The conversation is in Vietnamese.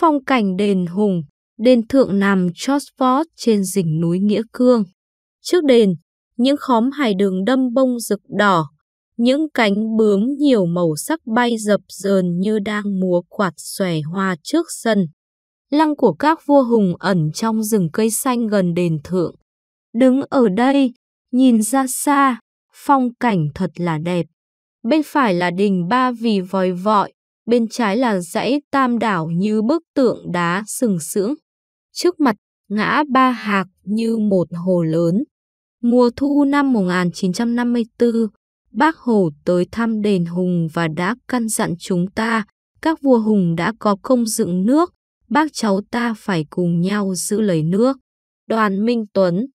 phong cảnh đền hùng, đền thượng nằm Chosford trên đỉnh núi Nghĩa Cương. Trước đền, những khóm hải đường đâm bông rực đỏ, những cánh bướm nhiều màu sắc bay dập dờn như đang múa quạt xòe hoa trước sân. Lăng của các vua hùng ẩn trong rừng cây xanh gần đền thượng. Đứng ở đây, nhìn ra xa, phong cảnh thật là đẹp. Bên phải là đình Ba Vì Vòi Vọi, bên trái là dãy tam đảo như bức tượng đá sừng sững. Trước mặt, ngã ba hạc như một hồ lớn. Mùa thu năm 1954, Bác Hồ tới thăm đền Hùng và đã căn dặn chúng ta, các vua Hùng đã có công dựng nước, bác cháu ta phải cùng nhau giữ lấy nước. Đoàn Minh Tuấn